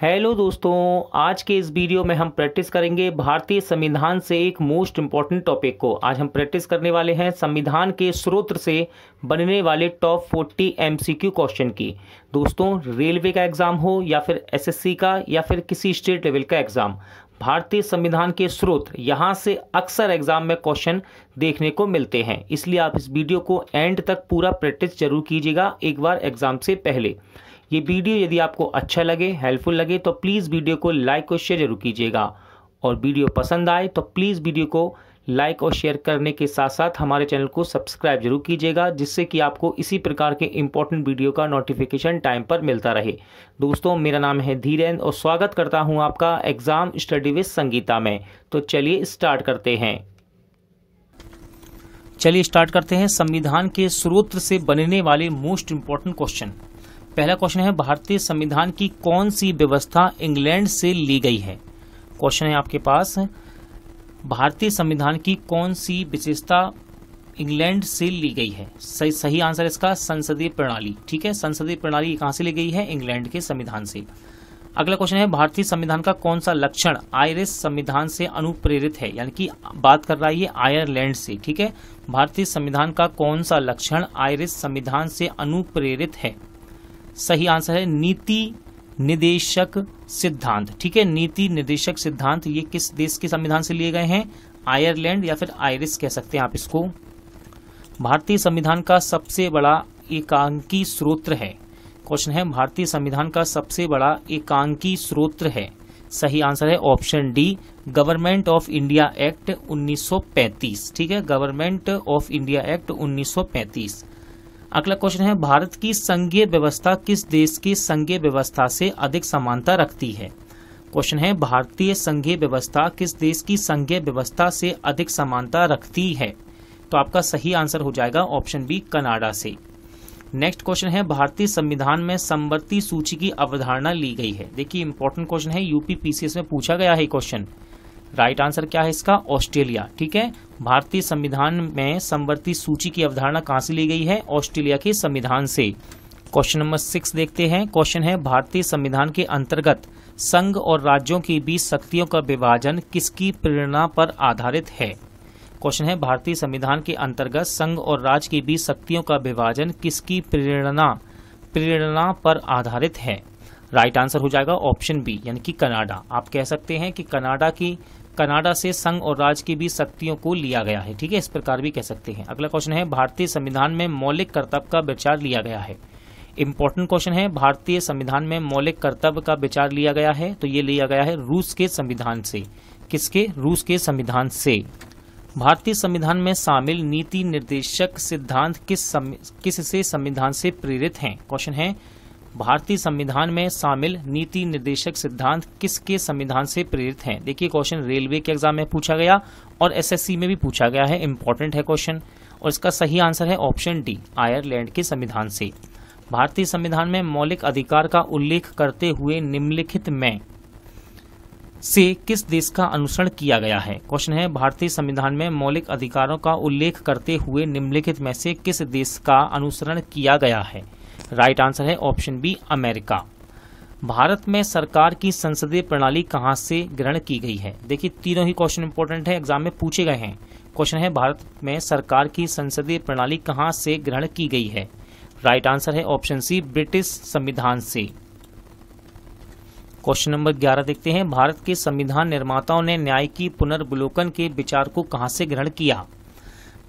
hello दोस्तों आज के इस वीडियो में हम प्रैक्टिस करेंगे भारतीय संविधान से एक मोस्ट इम्पॉर्टेंट टॉपिक को आज हम प्रैक्टिस करने वाले हैं संविधान के स्रोत से बनने वाले टॉप 40 एमसीक्यू क्वेश्चन की दोस्तों रेलवे का एग्ज़ाम हो या फिर एसएससी का या फिर किसी स्टेट लेवल का एग्ज़ाम भारतीय संविधान के स्रोत यहाँ से अक्सर एग्जाम में क्वेश्चन देखने को मिलते हैं इसलिए आप इस वीडियो को एंड तक पूरा प्रैक्टिस जरूर कीजिएगा एक बार एग्जाम से पहले ये वीडियो यदि आपको अच्छा लगे हेल्पफुल लगे तो प्लीज़ वीडियो को लाइक और शेयर जरूर कीजिएगा और वीडियो पसंद आए तो प्लीज़ वीडियो को लाइक और शेयर करने के साथ साथ हमारे चैनल को सब्सक्राइब जरूर कीजिएगा जिससे कि आपको इसी प्रकार के इंपॉर्टेंट वीडियो का नोटिफिकेशन टाइम पर मिलता रहे दोस्तों मेरा नाम है धीरेन्द्र और स्वागत करता हूं आपका एग्ज़ाम स्टडी विद संगीता में तो चलिए स्टार्ट करते हैं चलिए स्टार्ट करते हैं संविधान के स्रोत से बनने वाले मोस्ट इम्पॉर्टेंट क्वेश्चन पहला क्वेश्चन है भारतीय संविधान की कौन सी व्यवस्था इंग्लैंड से ली गई है क्वेश्चन है आपके पास भारतीय संविधान की कौन सी विशेषता इंग्लैंड से ली गई है सही सही आंसर इसका संसदीय प्रणाली ठीक है संसदीय प्रणाली कहां से ली गई है इंग्लैंड के संविधान से अगला क्वेश्चन है भारतीय संविधान का कौन सा लक्षण आयरिश संविधान से अनुप्रेरित है यानी कि बात कर रहा है ये आयरलैंड से ठीक है भारतीय संविधान का कौन सा लक्षण आयरिश संविधान से अनुप्रेरित है सही आंसर है नीति निदेशक सिद्धांत ठीक है नीति निदेशक सिद्धांत ये किस देश के संविधान से लिए गए हैं आयरलैंड या फिर आयरिस कह सकते हैं आप इसको भारतीय संविधान का सबसे बड़ा एकांकी स्रोत्र है क्वेश्चन है भारतीय संविधान का सबसे बड़ा एकांकी स्रोत्र है सही आंसर है option D government of India act 1935 ठीक है गवर्नमेंट ऑफ इंडिया एक्ट अगला क्वेश्चन है भारत की संघीय व्यवस्था किस देश की संघीय व्यवस्था से अधिक समानता रखती है क्वेश्चन है भारतीय संघीय व्यवस्था किस देश की संघीय व्यवस्था से अधिक समानता रखती है तो आपका सही आंसर हो जाएगा ऑप्शन बी कनाडा से नेक्स्ट क्वेश्चन है भारतीय संविधान में संवर्ती सूची की अवधारणा ली गई है देखिए इंपॉर्टेंट क्वेश्चन है यूपी पीसीएस में पूछा गया है क्वेश्चन राइट आंसर क्या है इसका ऑस्ट्रेलिया ठीक है भारतीय संविधान में संवर्ती सूची की अवधारणा कहाँ से ली गई है ऑस्ट्रेलिया के संविधान से क्वेश्चन नंबर सिक्स देखते हैं क्वेश्चन है भारतीय संविधान के अंतर्गत संघ और राज्यों के बीच शक्तियों का विभाजन किसकी प्रेरणा पर आधारित है क्वेश्चन है भारतीय संविधान के अंतर्गत संघ और राज्य के बीच शक्तियों का विभाजन किसकी प्रेरणा प्रेरणा पर आधारित है राइट आंसर हो जाएगा ऑप्शन बी यानी कि कनाडा आप कह सकते हैं कि कनाडा की कनाडा से संघ और राज्य की भी शक्तियों को लिया गया है ठीक है इस प्रकार भी कह सकते हैं अगला क्वेश्चन है भारतीय संविधान में मौलिक कर्तव्य का विचार लिया गया है इंपॉर्टेंट क्वेश्चन है भारतीय संविधान में मौलिक कर्तव्य का विचार लिया गया है तो ये लिया गया है रूस के संविधान से किसके रूस के संविधान से भारतीय संविधान में शामिल नीति निर्देशक सिद्धांत किस सम, किस से संविधान से प्रेरित हैं क्वेश्चन है भारतीय संविधान में शामिल नीति निर्देशक सिद्धांत किसके संविधान से प्रेरित हैं देखिए क्वेश्चन रेलवे के एग्जाम में पूछा गया और एसएससी में भी पूछा गया है इंपॉर्टेंट है क्वेश्चन और इसका सही आंसर है ऑप्शन डी आयरलैंड के संविधान से भारतीय संविधान में मौलिक अधिकार का उल्लेख करते हुए निम्नलिखित में से किस देश का अनुसरण किया गया है क्वेश्चन है भारतीय संविधान में मौलिक अधिकारों का उल्लेख करते हुए निम्नलिखित में से किस देश का अनुसरण किया गया है राइट आंसर है ऑप्शन बी अमेरिका भारत में सरकार की संसदीय प्रणाली कहाँ से ग्रहण की गई है देखिए तीनों ही क्वेश्चन इंपॉर्टेंट है एग्जाम में पूछे गए हैं क्वेश्चन है भारत में सरकार की संसदीय प्रणाली कहाँ से ग्रहण की गई है राइट आंसर है ऑप्शन सी ब्रिटिश संविधान से क्वेश्चन नंबर ग्यारह देखते हैं भारत के संविधान निर्माताओं ने न्याय की पुनर्वलोकन के विचार को कहाँ से ग्रहण किया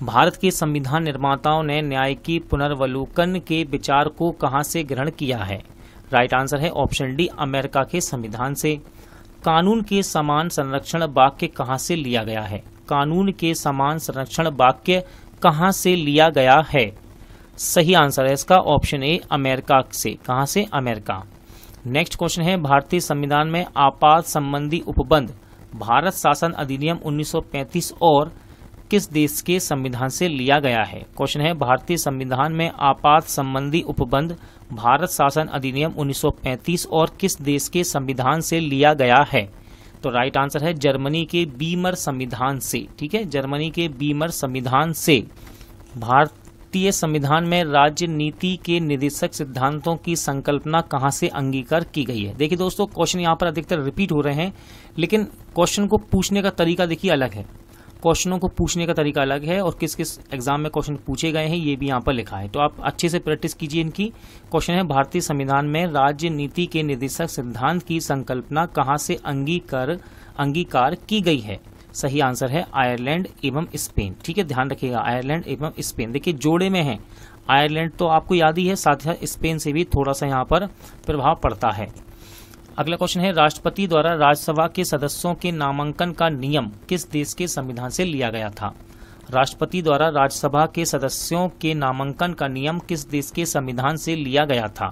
भारत के संविधान निर्माताओं ने न्याय की पुनर्वलोकन के विचार को कहां से ग्रहण किया है राइट आंसर है ऑप्शन डी अमेरिका के संविधान से कानून के समान संरक्षण वाक्य कहाँ से लिया गया है कानून के समान संरक्षण वाक्य कहाँ से लिया गया है सही आंसर है इसका ऑप्शन ए अमेरिका से कहा से अमेरिका नेक्स्ट क्वेश्चन है भारतीय संविधान में आपात संबंधी उपबंध भारत शासन अधिनियम 1935 और किस देश के संविधान से लिया गया है क्वेश्चन है भारतीय संविधान में आपात संबंधी उपबंध भारत शासन अधिनियम 1935 और किस देश के संविधान से लिया गया है तो राइट आंसर है जर्मनी के बीमर संविधान से ठीक है जर्मनी के बीमर संविधान से भारतीय संविधान में राज्य नीति के निदेशक सिद्धांतों की संकल्पना कहां से अंगीकार की गई है देखिए दोस्तों क्वेश्चन यहाँ पर अधिकतर रिपीट हो रहे हैं लेकिन क्वेश्चन को पूछने का तरीका देखिए अलग है क्वेश्चनों को पूछने का तरीका अलग है और किस किस एग्जाम में क्वेश्चन पूछे गए हैं ये भी यहाँ पर लिखा है तो आप अच्छे से प्रैक्टिस कीजिए इनकी क्वेश्चन है भारतीय संविधान में राज्य नीति के निदेशक सिद्धांत की संकल्पना कहाँ से अंगीकार अंगीकार की गई है सही आंसर है आयरलैंड एवं स्पेन ठीक है ध्यान रखिएगा आयरलैंड एवं स्पेन देखिए जोड़े में है आयरलैंड तो आपको याद ही है साथ ही साथ स्पेन से भी थोड़ा सा यहाँ पर प्रभाव पड़ता है अगला क्वेश्चन है राष्ट्रपति द्वारा राज्यसभा के सदस्यों के नामांकन का नियम किस देश के संविधान से लिया गया था राष्ट्रपति द्वारा राज्यसभा के सदस्यों के नामांकन का नियम किस देश के संविधान से लिया गया था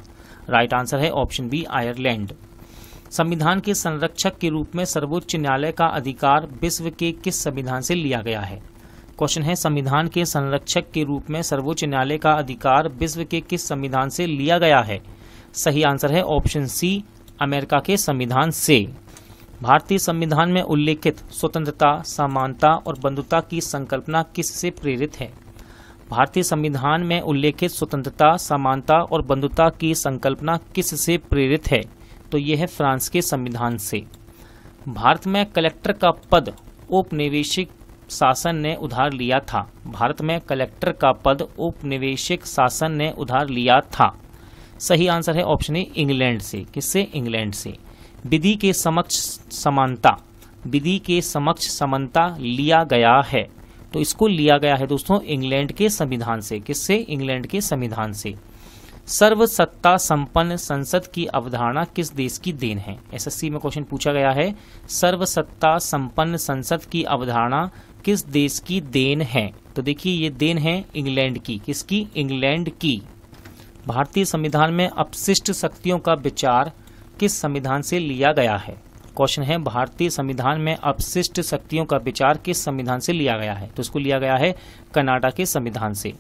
राइट आंसर है ऑप्शन बी आयरलैंड संविधान के संरक्षक के रूप में सर्वोच्च न्यायालय का अधिकार विश्व के किस संविधान से लिया गया है क्वेश्चन है संविधान के संरक्षक के रूप में सर्वोच्च न्यायालय का अधिकार विश्व के किस संविधान से लिया गया है सही आंसर है ऑप्शन सी अमेरिका के संविधान से भारतीय संविधान में उल्लेखित स्वतंत्रता समानता और बंधुता की संकल्पना किससे प्रेरित है भारतीय संविधान में उल्लेखित स्वतंत्रता समानता और बंधुता की संकल्पना किससे प्रेरित है तो यह है फ्रांस के संविधान से भारत में कलेक्टर का पद उपनिवेशिक शासन ने उधार लिया था भारत में कलेक्टर का पद उपनिवेशिक शासन ने उधार लिया था सही आंसर है ऑप्शन ए इंग्लैंड से किससे इंग्लैंड से विधि के समक्ष समानता विधि के समक्ष समानता लिया गया है तो इसको लिया गया है दोस्तों इंग्लैंड के संविधान से किससे इंग्लैंड के संविधान से सर्वसत्ता संपन्न संसद की अवधारणा किस देश की देन है एसएससी में क्वेश्चन पूछा गया है सर्वसत्ता संपन्न संसद की अवधारणा किस देश की देन है तो देखिए ये देन है इंग्लैंड की किसकी इंग्लैंड की भारतीय संविधान में अपशिष्ट शक्तियों का विचार किस संविधान से लिया गया है क्वेश्चन है भारतीय संविधान में अपशिष्ट शक्तियों का विचार किस संविधान से लिया गया है तो इसको लिया गया है कनाडा के संविधान से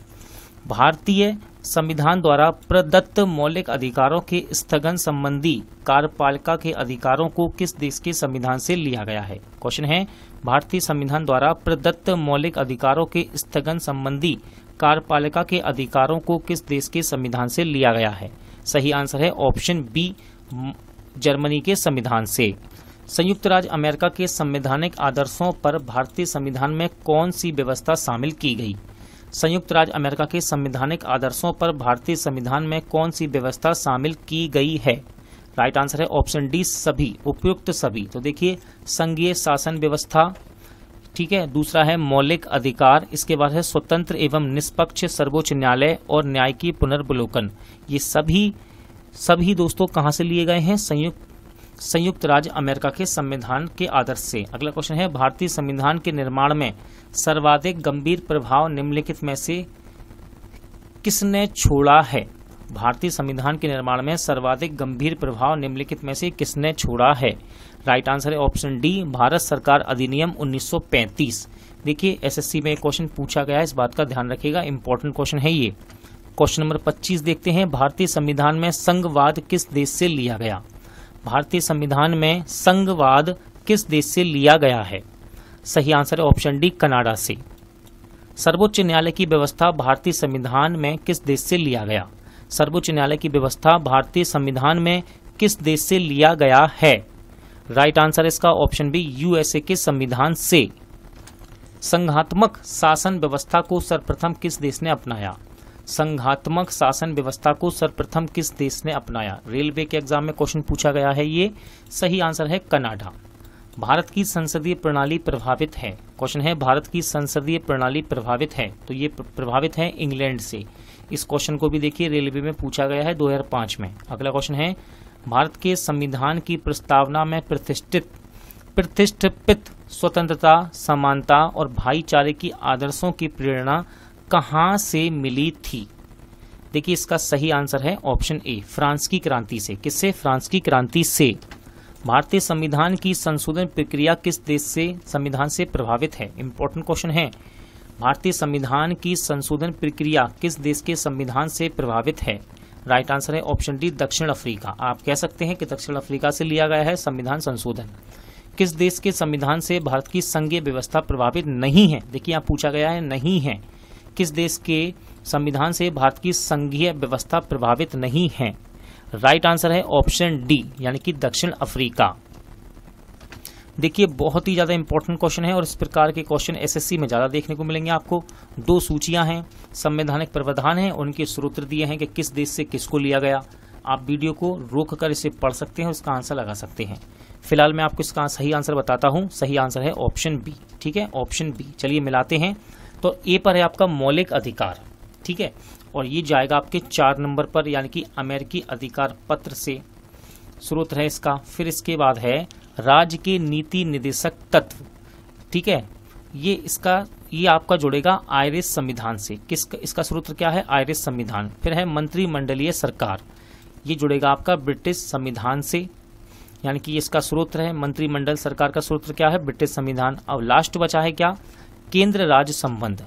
भारतीय संविधान द्वारा प्रदत्त मौलिक अधिकारों के स्थगन संबंधी कार्यपालिका के अधिकारों को किस देश के संविधान से लिया गया है क्वेश्चन है भारतीय संविधान द्वारा प्रदत्त मौलिक अधिकारों के स्थगन संबंधी कार्यपालिका के अधिकारों को किस देश के संविधान से लिया गया है सही आंसर है ऑप्शन बी जर्मनी के संविधान से संयुक्त राज्य अमेरिका के संवैधानिक आदर्शों पर भारतीय संविधान में कौन सी व्यवस्था शामिल की गई संयुक्त राज्य अमेरिका के संवैधानिक आदर्शों पर भारतीय संविधान में कौन सी व्यवस्था शामिल की गई है राइट आंसर है ऑप्शन डी सभी उपयुक्त सभी तो देखिए संघीय शासन व्यवस्था ठीक है दूसरा है मौलिक अधिकार इसके बाद है स्वतंत्र एवं निष्पक्ष सर्वोच्च न्यायालय और न्याय की पुनर्वलोकन ये सभी सभी दोस्तों कहाँ से लिए गए हैं संयुक्त संयुक्त राज्य अमेरिका के संविधान के आदर्श से अगला क्वेश्चन है भारतीय संविधान के निर्माण में सर्वाधिक गंभीर प्रभाव निम्नलिखित में से किसने छोड़ा है भारतीय संविधान के निर्माण में सर्वाधिक गंभीर प्रभाव निम्नलिखित में से किसने छोड़ा है राइट आंसर है ऑप्शन डी भारत सरकार अधिनियम 1935 देखिए एसएससी में क्वेश्चन पूछा गया है इस बात का ध्यान रखिएगा इंपॉर्टेंट क्वेश्चन है ये क्वेश्चन नंबर 25 देखते हैं भारतीय संविधान में संघवाद किस देश से लिया गया भारतीय संविधान में संघवाद किस देश से लिया गया है सही आंसर है ऑप्शन डी कनाडा से सर्वोच्च न्यायालय की व्यवस्था भारतीय संविधान में किस देश से लिया गया सर्वोच्च न्यायालय की व्यवस्था भारतीय संविधान में किस देश से लिया गया है राइट आंसर इसका ऑप्शन बी यूएसए के संविधान से संघात्मक शासन व्यवस्था को सर्वप्रथम किस देश ने अपनाया संघात्मक शासन व्यवस्था को सर्वप्रथम किस देश ने अपनाया रेलवे के एग्जाम में क्वेश्चन पूछा गया है ये सही आंसर है कनाडा भारत की संसदीय प्रणाली प्रभावित है क्वेश्चन है भारत की संसदीय प्रणाली प्रभावित है तो ये प्रभावित है इंग्लैंड से इस क्वेश्चन को भी देखिए रेलवे में पूछा गया है 2005 में अगला क्वेश्चन है भारत के संविधान की प्रस्तावना में प्रतिष्ठित प्रतिष्ठित स्वतंत्रता समानता और भाईचारे की आदर्शों की प्रेरणा कहाँ से मिली थी देखिए इसका सही आंसर है ऑप्शन ए फ्रांस की क्रांति से किससे फ्रांस की क्रांति से भारतीय संविधान की संशोधन प्रक्रिया किस देश से संविधान से प्रभावित है इंपॉर्टेंट क्वेश्चन है भारतीय संविधान की संशोधन प्रक्रिया किस देश के संविधान से प्रभावित है राइट आंसर है ऑप्शन डी दक्षिण अफ्रीका आप कह सकते हैं कि दक्षिण अफ्रीका से लिया गया है संविधान संशोधन किस देश के संविधान से भारत की संघीय व्यवस्था प्रभावित नहीं है देखिए यहाँ पूछा गया है नहीं है किस देश के संविधान से भारत की संघीय व्यवस्था प्रभावित नहीं है राइट आंसर है ऑप्शन डी यानी कि दक्षिण अफ्रीका देखिए बहुत ही ज़्यादा इंपॉर्टेंट क्वेश्चन है और इस प्रकार के क्वेश्चन एसएससी में ज़्यादा देखने को मिलेंगे आपको दो सूचियाँ हैं संवैधानिक प्रावधान हैं उनके स्रोत्र दिए हैं कि किस देश से किसको लिया गया आप वीडियो को रोक कर इसे पढ़ सकते हैं उसका आंसर लगा सकते हैं फिलहाल मैं आपको इसका सही आंसर बताता हूँ सही आंसर है ऑप्शन बी ठीक है ऑप्शन बी चलिए मिलाते हैं तो ए पर है आपका मौलिक अधिकार ठीक है और ये जाएगा आपके चार नंबर पर यानी कि अमेरिकी अधिकार पत्र से स्रोत है इसका फिर इसके बाद है राज्य के नीति निदेशक तत्व ठीक है ये इसका ये आपका जुड़ेगा आयरिस संविधान से किस इसका सूत्र क्या है आयरिस संविधान फिर है मंत्रिमंडलीय सरकार ये जुड़ेगा आपका ब्रिटिश संविधान से यानी कि इसका स्रोत है मंत्रिमंडल सरकार का सूत्र क्या है ब्रिटिश संविधान अब लास्ट बचा है क्या केंद्र राज्य संबंध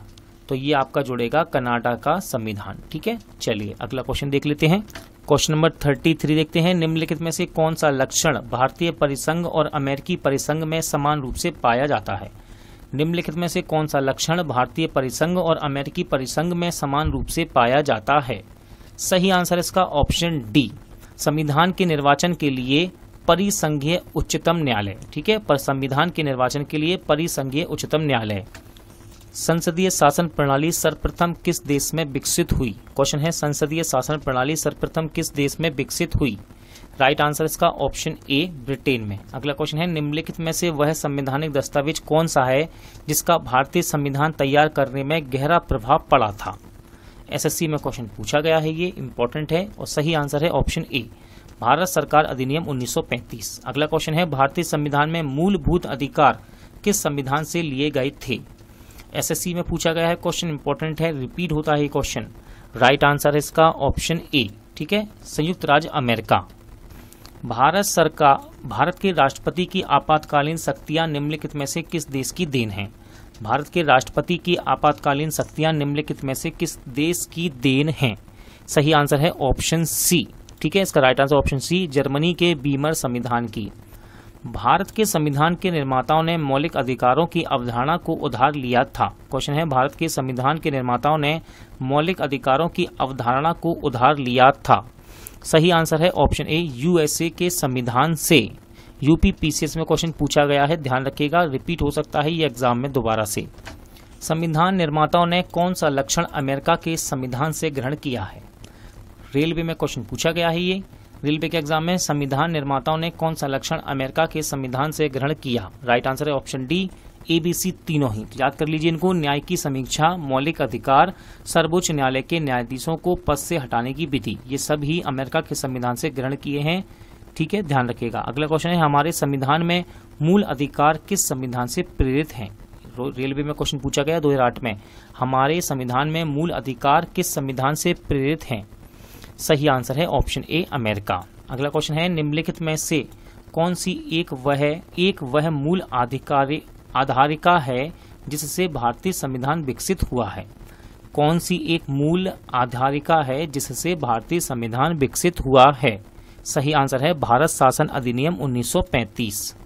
तो ये आपका जुड़ेगा कर्नाटक का संविधान ठीक है चलिए अगला क्वेश्चन देख लेते हैं क्वेश्चन नंबर थर्टी थ्री देखते हैं निम्नलिखित में से कौन सा लक्षण भारतीय परिसंघ और अमेरिकी परिसंघ में समान रूप से पाया जाता है निम्नलिखित में से कौन सा लक्षण भारतीय परिसंघ और अमेरिकी परिसंघ में समान रूप से पाया जाता है सही आंसर इसका ऑप्शन डी संविधान के निर्वाचन के लिए परिसंघीय उच्चतम न्यायालय ठीक है पर संविधान के निर्वाचन के लिए परिसंघीय उच्चतम न्यायालय संसदीय शासन प्रणाली सर्वप्रथम किस देश में विकसित हुई क्वेश्चन है संसदीय शासन प्रणाली सर्वप्रथम किस देश में विकसित हुई राइट आंसर इसका ऑप्शन ए ब्रिटेन में अगला क्वेश्चन है निम्नलिखित में से वह संवैधानिक दस्तावेज कौन सा है जिसका भारतीय संविधान तैयार करने में गहरा प्रभाव पड़ा था एसएससी में क्वेश्चन पूछा गया है ये इम्पोर्टेंट है और सही आंसर है ऑप्शन ए भारत सरकार अधिनियम 1935 अगला क्वेश्चन है भारतीय संविधान में मूलभूत अधिकार किस संविधान से लिए गए थे एसएससी में पूछा गया है क्वेश्चन इंपॉर्टेंट है रिपीट होता है क्वेश्चन राइट आंसर है इसका ऑप्शन ए ठीक है संयुक्त राज्य अमेरिका भारत सरकार भारत के राष्ट्रपति की आपातकालीन शक्तियां निम्नलिखित में से किस देश की देन है भारत के राष्ट्रपति की आपातकालीन शक्तियां निम्नलिखित में से किस देश की देन है सही आंसर है ऑप्शन सी ठीक है इसका right answer option C Germany के बीमर संविधान की भारत के संविधान के निर्माताओं ने मौलिक अधिकारों की अवधारणा को उधार लिया था क्वेश्चन है भारत के संविधान के निर्माताओं ने मौलिक अधिकारों की अवधारणा को उधार लिया था सही आंसर है ऑप्शन ए यूएसए के संविधान से यूपी पीसीएस में क्वेश्चन पूछा गया है ध्यान रखिएगा रिपीट हो सकता है ये एग्जाम में दोबारा से संविधान निर्माताओं ने कौन सा लक्षण अमेरिका के संविधान से ग्रहण किया है रेलवे में क्वेश्चन पूछा गया है ये रेलवे के एग्जाम में संविधान निर्माताओं ने कौन सा लक्षण अमेरिका के संविधान से ग्रहण किया राइट आंसर है ऑप्शन डी एबीसी तीनों ही याद कर लीजिए इनको न्याय की समीक्षा मौलिक अधिकार सर्वोच्च न्यायालय के न्यायाधीशों को पद से हटाने की विधि ये सब ही अमेरिका के संविधान से ग्रहण किए हैं ठीक है ध्यान रखिएगा अगला क्वेश्चन है हमारे संविधान में मूल अधिकार किस संविधान से प्रेरित है रेलवे में क्वेश्चन पूछा गया दो में हमारे संविधान में मूल अधिकार किस संविधान से प्रेरित हैं सही आंसर है ऑप्शन ए अमेरिका अगला क्वेश्चन है निम्नलिखित में से कौन सी एक वह एक वह मूल आधिकारिक आधारिका है जिससे भारतीय संविधान विकसित हुआ है कौन सी एक मूल आधारिका है जिससे भारतीय संविधान विकसित हुआ है सही आंसर है भारत शासन अधिनियम 1935